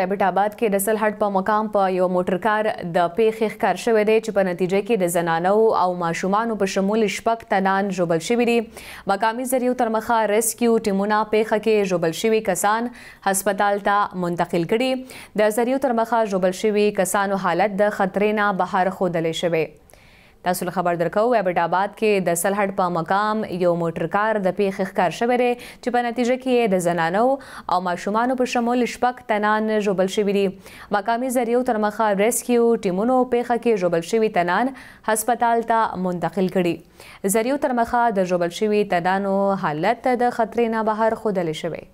رابط آباد کې د سلحټ په مقام په یو موټر کار د پیښې ښکار شوې دی چې په نتیجه کې د زنانو او ماشومانو په شمول شپږ تنان ژوبل شوي دي مقامي ذریعو تر مخه ریسکیو ټیمونه پیښه کې ژوبل شوي کسان هسپتال ته منتقل کړي د ذریعو تر مخه ژوبل شوي کسانو حالت د خطرې نه بهر ښودلی شوی تاسو خبر درکو عبد آباد کې د سلهډ په مقام یو موټر کار د پیښې ښکار شوی دی چې په نتیجه کې د زنانو او ماشومان په شمول شپږ تنان ژوبل شوي دي مقامي ذریعو تر مخه ریسکیو ټیمونو پیښه کې ژوبل شوي تنان هسپتال ته منتقل کړي ذریعو تر مخه د ژوبل شوي تنانو حالت د خطرې نه بهر خودل شوی